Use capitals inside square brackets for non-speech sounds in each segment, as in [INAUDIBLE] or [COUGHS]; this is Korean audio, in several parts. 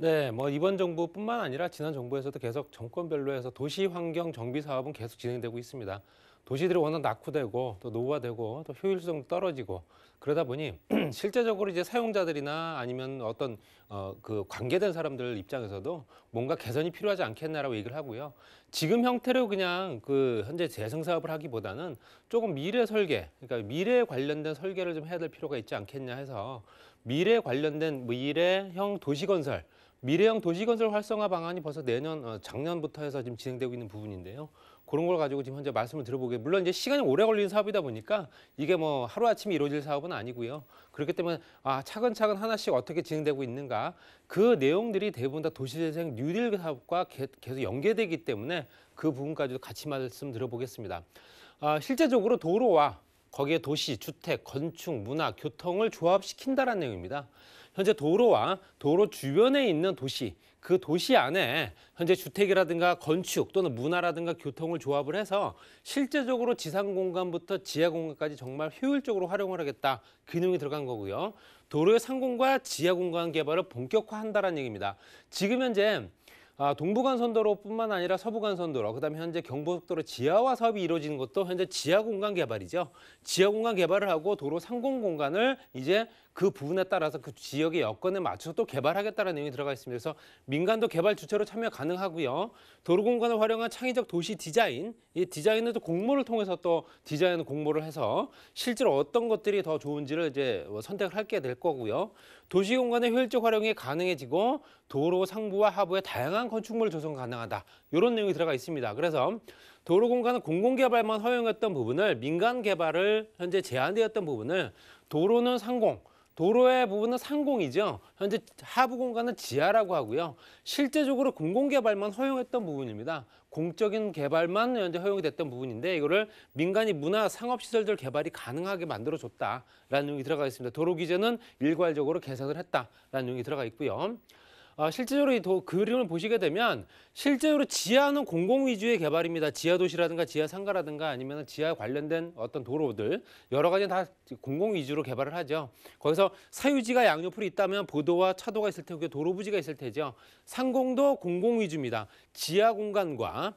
네, 뭐 이번 정부뿐만 아니라 지난 정부에서도 계속 정권별로 해서 도시 환경 정비 사업은 계속 진행되고 있습니다. 도시들이 워낙 낙후되고 또 노후화되고 또 효율성도 떨어지고 그러다 보니 [CLEARS THROAT] 실제적으로 이제 사용자들이나 아니면 어떤 어그 관계된 사람들 입장에서도 뭔가 개선이 필요하지 않겠나라고 얘기를 하고요. 지금 형태로 그냥 그 현재 재생 사업을 하기보다는 조금 미래 설계, 그러니까 미래에 관련된 설계를 좀 해야 될 필요가 있지 않겠냐 해서 미래 관련된 미래형 도시 건설 미래형 도시건설 활성화 방안이 벌써 내년 어, 작년부터 해서 지금 진행되고 있는 부분인데요. 그런 걸 가지고 지금 현재 말씀을 들어보게 물론 이제 시간이 오래 걸리는 사업이다 보니까 이게 뭐 하루 아침에 이루어질 사업은 아니고요. 그렇기 때문에 아 차근차근 하나씩 어떻게 진행되고 있는가 그 내용들이 대부분 다 도시재생 뉴딜 사업과 계속 연계되기 때문에 그 부분까지도 같이 말씀 들어보겠습니다. 아, 실제적으로 도로와 거기에 도시, 주택, 건축, 문화, 교통을 조합시킨다라는 내용입니다. 현재 도로와 도로 주변에 있는 도시, 그 도시 안에 현재 주택이라든가 건축 또는 문화라든가 교통을 조합을 해서 실제적으로 지상 공간부터 지하 공간까지 정말 효율적으로 활용을 하겠다. 그 내용이 들어간 거고요. 도로의 상공과 지하 공간 개발을 본격화한다라는 얘기입니다. 지금 현재 아, 동부간선도로뿐만 아니라 서부간선도로, 그다음에 현재 경부속도로 지하화 사업이 이루어지는 것도 현재 지하 공간 개발이죠. 지하 공간 개발을 하고 도로 상공 공간을 이제 그 부분에 따라서 그 지역의 여건에 맞춰서 또 개발하겠다는 내용이 들어가 있습니다. 그래서 민간도 개발 주체로 참여 가능하고요. 도로 공간을 활용한 창의적 도시 디자인, 이 디자인은 또 공모를 통해서 또 디자인 공모를 해서 실제로 어떤 것들이 더 좋은지를 이제 뭐 선택을 하게 될 거고요. 도시 공간의 효율적 활용이 가능해지고 도로 상부와 하부에 다양한 건축물 조성 가능하다. 이런 내용이 들어가 있습니다. 그래서 도로 공간은 공공 개발만 허용했던 부분을 민간 개발을 현재 제한되었던 부분을 도로는 상공, 도로의 부분은 상공이죠. 현재 하부 공간은 지하라고 하고요. 실제적으로 공공 개발만 허용했던 부분입니다. 공적인 개발만 현재 허용이 됐던 부분인데 이거를 민간이 문화 상업시설들 개발이 가능하게 만들어줬다라는 내용이 들어가 있습니다. 도로 기재는 일괄적으로 개선을 했다라는 내용이 들어가 있고요. 아, 실제로 이 도, 그림을 보시게 되면 실제로 지하는 공공 위주의 개발입니다. 지하 도시라든가 지하 상가라든가 아니면 지하 관련된 어떤 도로들 여러 가지 다 공공 위주로 개발을 하죠. 거기서 사유지가 양옆으로 있다면 보도와 차도가 있을 테고 도로 부지가 있을 테죠. 상공도 공공 위주입니다. 지하 공간과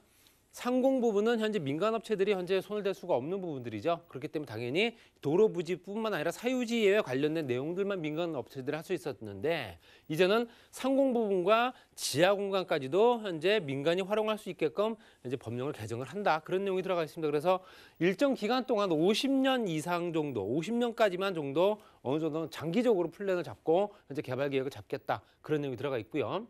상공 부분은 현재 민간업체들이 현재 손을 댈 수가 없는 부분들이죠. 그렇기 때문에 당연히 도로 부지뿐만 아니라 사유지 에 관련된 내용들만 민간업체들이 할 수 있었는데 이제는 상공 부분과 지하 공간까지도 현재 민간이 활용할 수 있게끔 이제 법령을 개정을 한다. 그런 내용이 들어가 있습니다. 그래서 일정 기간 동안 50년 이상 정도, 50년까지만 정도 어느 정도는 장기적으로 플랜을 잡고 현재 개발 계획을 잡겠다. 그런 내용이 들어가 있고요.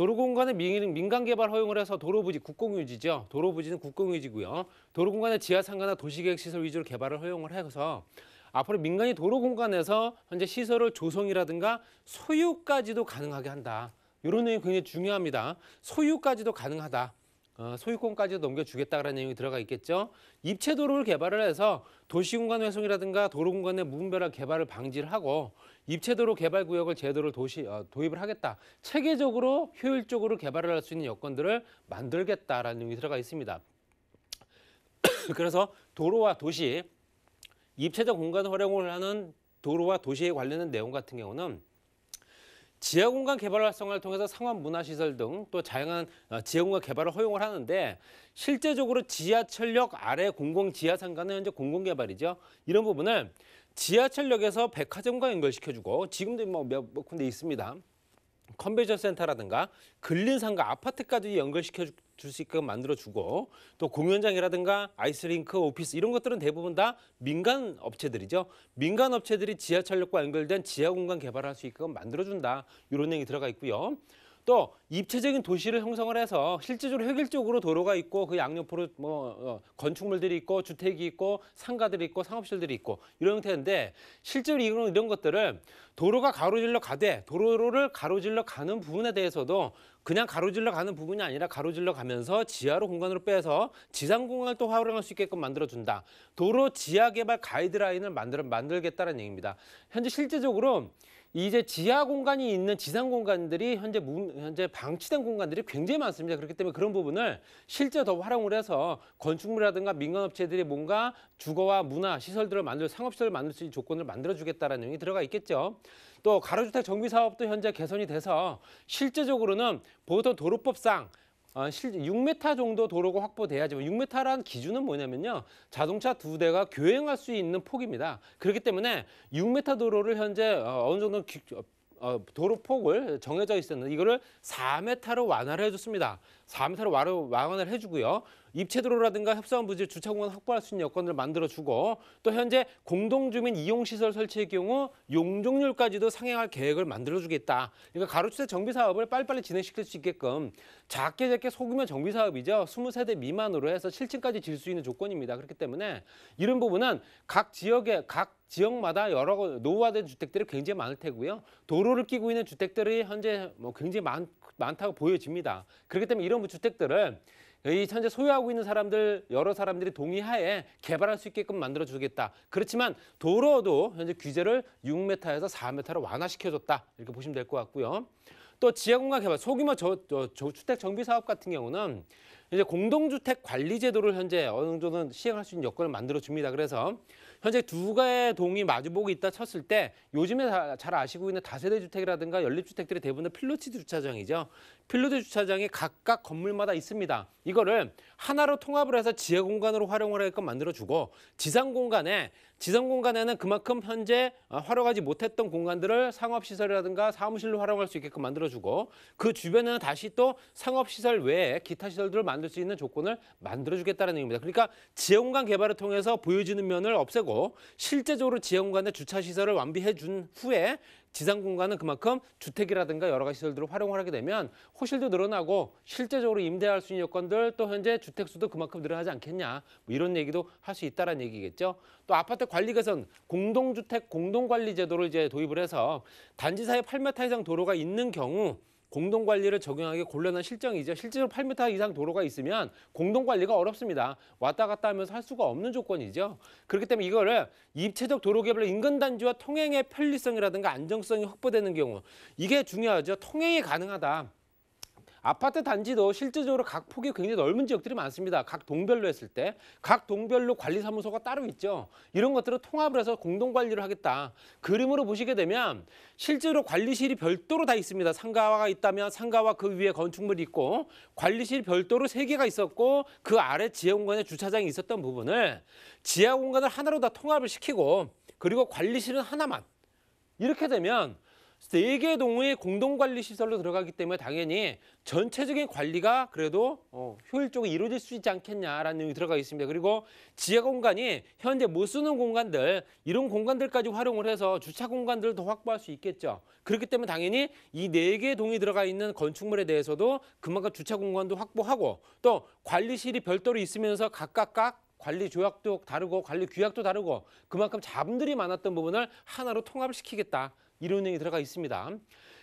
도로공간의 민간개발 허용을 해서 도로부지 국공유지죠. 도로부지는 국공유지고요. 도로공간의 지하상가나 도시계획시설 위주로 개발을 허용을 해서 앞으로 민간이 도로공간에서 현재 시설을 조성이라든가 소유까지도 가능하게 한다. 이런 내용이 굉장히 중요합니다. 소유까지도 가능하다. 어, 소유권까지 넘겨주겠다는 내용이 들어가 있겠죠. 입체 도로를 개발을 해서 도시 공간 훼손이라든가 도로 공간의 무분별한 개발을 방지를 하고 입체 도로 개발 구역을 제도를 도시 어, 도입을 하겠다. 체계적으로 효율적으로 개발을 할 수 있는 여건들을 만들겠다라는 내용이 들어가 있습니다. [COUGHS] 그래서 도로와 도시 입체적 공간 활용을 하는 도로와 도시에 관련된 내용 같은 경우는 지하공간 개발 활성화를 통해서 상업 문화시설 등 또 다양한 어, 지하공간 개발을 허용을 하는데 실제적으로 지하철역 아래 공공 지하상가는 현재 공공개발이죠. 이런 부분을 지하철역에서 백화점과 연결시켜주고 지금도 뭐 몇 군데 있습니다. 컨벤션 센터라든가 근린상가 아파트까지 연결시켜주고 줄수 있게끔 만들어주고 또 공연장이라든가 아이스링크, 오피스 이런 것들은 대부분 다 민간 업체들이죠. 민간 업체들이 지하철역과 연결된 지하 공간 개발할 수 있게끔 만들어준다. 이런 내용이 들어가 있고요. 또 입체적인 도시를 형성을 해서 실질적으로 획일적으로 도로가 있고 그 양옆으로 뭐 어, 건축물들이 있고 주택이 있고 상가들이 있고 상업실들이 있고 이런 형태인데 실제로 이런 이런 것들을 도로가 가로질러 가되 도로를 가로질러 가는 부분에 대해서도 그냥 가로질러 가는 부분이 아니라 가로질러 가면서 지하로 공간으로 빼서 지상 공간을 또 활용할 수 있게끔 만들어준다. 도로 지하 개발 가이드라인을 만들, 만들겠다는 얘기입니다. 현재 실제적으로 이제 지하 공간이 있는 지상 공간들이 현재 문, 현재 방치된 공간들이 굉장히 많습니다. 그렇기 때문에 그런 부분을 실제 더 활용을 해서 건축물이라든가 민간업체들이 뭔가 주거와 문화 시설들을 만들 상업시설을 만들 수 있는 조건을 만들어주겠다는 내용이 들어가 있겠죠. 또 가로주택 정비 사업도 현재 개선이 돼서 실제적으로는 보통 도로법상 아, 실제 6m 정도 도로가 확보돼야지만 6m란 기준은 뭐냐면요. 자동차 두 대가 교행할 수 있는 폭입니다. 그렇기 때문에 6m 도로를 현재 어, 어느 정도 기, 어, 어, 도로 폭을 정해져 있었는데 이거를 4m로 완화를 해줬습니다. 4m로 완화를 해주고요. 입체도로라든가 협사원 부지 주차공간 확보할 수 있는 여건을 만들어주고 또 현재 공동주민 이용시설 설치의 경우 용적률까지도 상향할 계획을 만들어주겠다. 그러니까 가로주택 정비사업을 빨리빨리 진행시킬 수 있게끔 작게 작게 소규모 정비사업이죠. 20세대 미만으로 해서 7층까지 질 수 있는 조건입니다. 그렇기 때문에 이런 부분은 각 지역의 각 지역마다 여러 노후화된 주택들이 굉장히 많을 테고요. 도로를 끼고 있는 주택들이 현재 뭐 굉장히 많, 많다고 보여집니다. 그렇기 때문에 이런 주택들을 이 현재 소유하고 있는 사람들 여러 사람들이 동의하에 개발할 수 있게끔 만들어주겠다. 그렇지만 도로도 현재 규제를 6m에서 4m로 완화시켜줬다. 이렇게 보시면 될 것 같고요. 또지역공간 개발 소규모 저, 저, 주택 정비 사업 같은 경우는 이제 공동주택 관리 제도를 현재 어느 정도는 시행할 수 있는 여건을 만들어 줍니다. 그래서 현재 두가지 동이 마주보고 있다 쳤을 때 요즘에 잘 아시고 있는 다세대 주택이라든가 연립 주택들이 대부분 필로치드 주차장이죠. 필로드 주차장이 각각 건물마다 있습니다. 이거를 하나로 통합을 해서 지하 공간으로 활용을 할끔 만들어주고 지상 공간에 지상 공간에는 그만큼 현재 어, 활용하지 못했던 공간들을 상업시설이라든가 사무실로 활용할 수 있게끔 만들어주고 그 주변에는 다시 또 상업시설 외에 기타 시설들을 만들 수 있는 조건을 만들어주겠다는 얘기입니다. 그러니까 지하 공간 개발을 통해서 보여지는 면을 없애고 실제적으로 지하 공간에 주차시설을 완비해준 후에 지상 공간은 그만큼 주택이라든가 여러 가지 시설들을 활용을 하게 되면 호실도 늘어나고 실제적으로 임대할 수 있는 여건들 또 현재 주택 수도 그만큼 늘어나지 않겠냐 뭐 이런 얘기도 할 수 있다라는 얘기겠죠. 또 아파트 관리 개선 공동주택 공동관리 제도를 이제 도입을 해서 단지 사이 8m 이상 도로가 있는 경우 공동 관리를 적용하기 곤란한 실정이죠. 실제로 8m 이상 도로가 있으면 공동 관리가 어렵습니다. 왔다 갔다 하면서 할 수가 없는 조건이죠. 그렇기 때문에 이거를 입체적 도로 개발로 인근 단지와 통행의 편리성이라든가 안정성이 확보되는 경우 이게 중요하죠. 통행이 가능하다. 아파트 단지도 실제적으로각 폭이 굉장히 넓은 지역들이 많습니다. 각 동별로 했을 때 각 동별로 관리사무소가 따로 있죠. 이런 것들을 통합을 해서 공동 관리를 하겠다. 그림으로 보시게 되면 실제로 관리실이 별도로 다 있습니다. 상가가 있다면 상가와 그 위에 건축물이 있고 관리실 별도로 세 개가 있었고 그 아래 지하 공간에 주차장이 있었던 부분을 지하 공간을 하나로 다 통합을 시키고 그리고 관리실은 하나만 이렇게 되면 네개 동호회 공동관리 시설로 들어가기 때문에 당연히 전체적인 관리가 그래도 어, 효율적으로 이루어질 수 있지 않겠냐라는 내용이 들어가 있습니다. 그리고 지하 공간이 현재 못 쓰는 공간들, 이런 공간들까지 활용을 해서 주차 공간들을 더 확보할 수 있겠죠. 그렇기 때문에 당연히 이 네개 동이 들어가 있는 건축물에 대해서도 그만큼 주차 공간도 확보하고 또 관리실이 별도로 있으면서 각각각 관리 조약도 다르고 관리 규약도 다르고 그만큼 잡음들이 많았던 부분을 하나로 통합을 시키겠다. 이론형이 들어가 있습니다.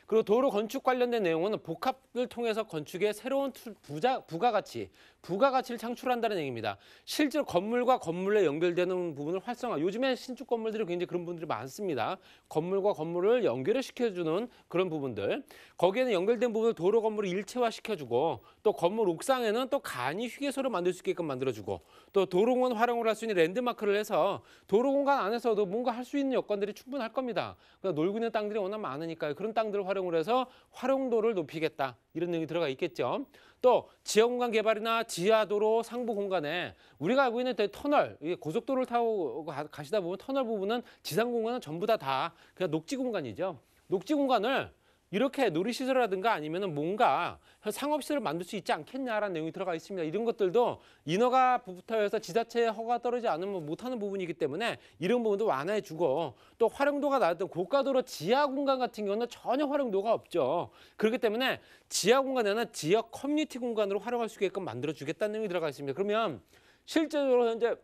그리고 도로 건축 관련된 내용은 복합을 통해서 건축에 새로운 부자, 부가가치, 부가가치를 창출한다는 얘기입니다. 실제로 건물과 건물에 연결되는 부분을 활성화. 요즘에 신축 건물들이 굉장히 그런 분들이 많습니다. 건물과 건물을 연결을 시켜주는 그런 부분들. 거기에는 연결된 부분을 도로 건물을 일체화시켜주고 또 건물 옥상에는 또 간이 휴게소를 만들 수 있게끔 만들어주고 또 도로공원 활용을 할 수 있는 랜드마크를 해서 도로 공간 안에서도 뭔가 할 수 있는 여건들이 충분할 겁니다. 그러니까 놀고 있는 땅들이 워낙 많으니까 그런 땅들을 활용 활용을 해서 활용도를 높이겠다. 이런 내용이 들어가 있겠죠. 또 지하 공간 개발이나 지하도로 상부 공간에 우리가 알고 있는 터널, 고속도로를 타고 가시다 보면 터널 부분은 지상 공간은 전부 다 다 그냥 녹지 공간이죠. 녹지 공간을 이렇게 놀이시설이라든가 아니면 뭔가 상업시설을 만들 수 있지 않겠냐라는 내용이 들어가 있습니다. 이런 것들도 인허가 부터 해서 지자체의 허가 떨어지지 않으면 못하는 부분이기 때문에 이런 부분도 완화해주고 또 활용도가 낮았던 고가도로 지하 공간 같은 경우는 전혀 활용도가 없죠. 그렇기 때문에 지하 공간에나 지역 커뮤니티 공간으로 활용할 수 있게끔 만들어주겠다는 내용이 들어가 있습니다. 그러면 실제로 현재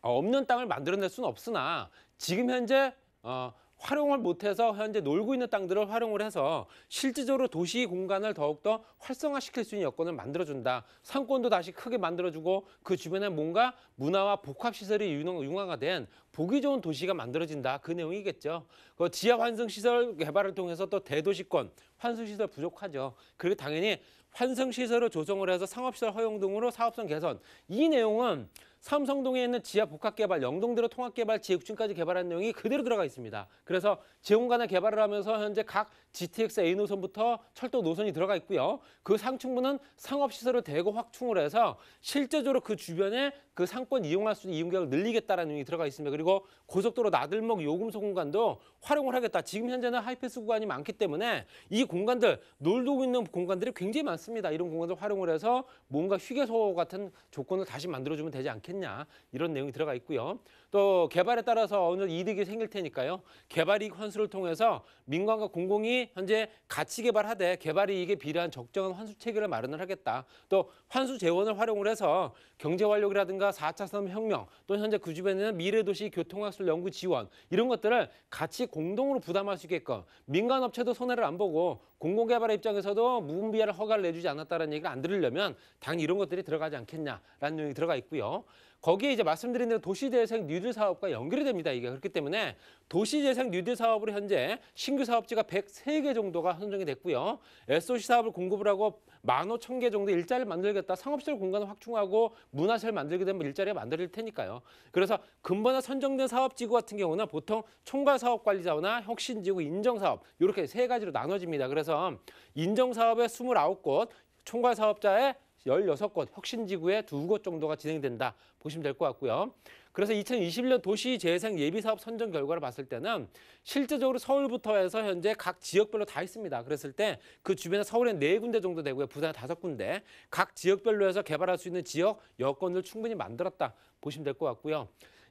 없는 땅을 만들어낼 수는 없으나 지금 현재 어, 활용을 못해서 현재 놀고 있는 땅들을 활용을 해서 실질적으로 도시 공간을 더욱더 활성화시킬 수 있는 여건을 만들어준다. 상권도 다시 크게 만들어주고 그 주변에 뭔가 문화와 복합시설이 융화가 된 보기 좋은 도시가 만들어진다. 그 내용이겠죠. 그 지하 환승시설 개발을 통해서 또 대도시권, 환승시설 부족하죠. 그리고 당연히 환승시설을 조성을 해서 상업시설 허용 등으로 사업성 개선. 이 내용은 삼성동에 있는 지하 복합개발, 영동대로 통합개발, 지역층까지 개발한 내용이 그대로 들어가 있습니다. 그래서 재공간에 개발을 하면서 현재 각 GTX A 노선부터 철도 노선이 들어가 있고요. 그 상층부는 상업시설을 대거 확충을 해서 실제적으로 그 주변에 그 상권 이용할 수 있는 이용객을 늘리겠다는 내용이 들어가 있습니다. 그리고 고속도로 나들목 요금소 공간도 활용을 하겠다. 지금 현재는 하이패스 구간이 많기 때문에 이 공간들 놀고 있는 공간들이 굉장히 많습니다. 이런 공간들 활용을 해서 뭔가 휴게소 같은 조건을 다시 만들어주면 되지 않겠냐 이런 내용이 들어가 있고요. 또 개발에 따라서 어느 이득이 생길 테니까요. 개발이익 환수를 통해서 민간과 공공이 현재 같이 개발하되 개발이익에 비례한 적정한 환수 체계를 마련을 하겠다. 또 환수 재원을 활용을 해서 경제 활력이라든가 4차 산업혁명 또 현재 그 주변에는 미래도시 교통학술 연구 지원 이런 것들을 같이 공동으로 부담할 수 있게끔 민간업체도 손해를 안 보고 공공개발의 입장에서도 무분비하를 허가를 내주지 않았다는 얘기를 안 들으려면 당연히 이런 것들이 들어가지 않겠냐라는 내용이 들어가 있고요. 거기에 이제 말씀드린 대로 도시재생 뉴딜 사업과 연결이 됩니다. 이게 그렇기 때문에 도시재생 뉴딜 사업으로 현재 신규 사업지가 103개 정도가 선정이 됐고요. SOC 사업을 공급을 하고 만 오천 개 정도 일자리를 만들겠다. 상업시설 공간을 확충하고 문화시설 만들게 되면 일자리가 만들어질 테니까요. 그래서 근본에 선정된 사업지구 같은 경우는 보통 총괄사업관리자나 혁신지구 인정사업 이렇게 세 가지로 나눠집니다. 그래서 포함서 인정사업의 29곳, 총괄사업자의 16곳, 혁신지구의 2곳 정도가 진행된다 보시면 될 것 같고요. 그래서 2021년 도시재생 예비사업 선정 결과를 봤을 때는 실제적으로 서울부터 해서 현재 각 지역별로 다 있습니다. 그랬을 때 그 주변에 서울에 네 군데 정도 되고요. 부산에 다섯 군데. 각 지역별로 해서 개발할 수 있는 지역 여건을 충분히 만들었다 보시면 될 것 같고요.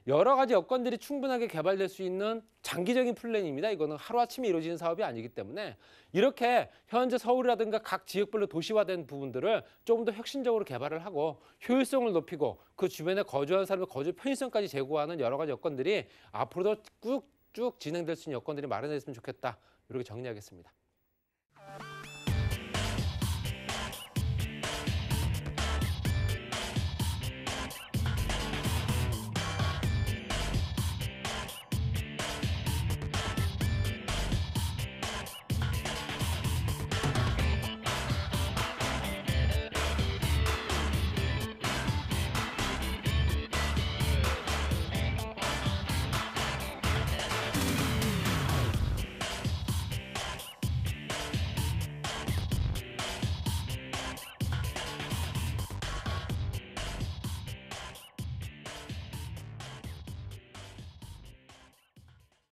여러 가지 여건들이 충분하게 개발될 수 있는 장기적인 플랜입니다. 이거는 하루아침에 이루어지는 사업이 아니기 때문에 이렇게 현재 서울이라든가 각 지역별로 도시화된 부분들을 조금 더 혁신적으로 개발을 하고 효율성을 높이고 그 주변에 거주하는 사람의 거주 편의성까지 제고하는 여러 가지 여건들이 앞으로도 쭉쭉 진행될 수 있는 여건들이 마련됐으면 좋겠다. 이렇게 정리하겠습니다.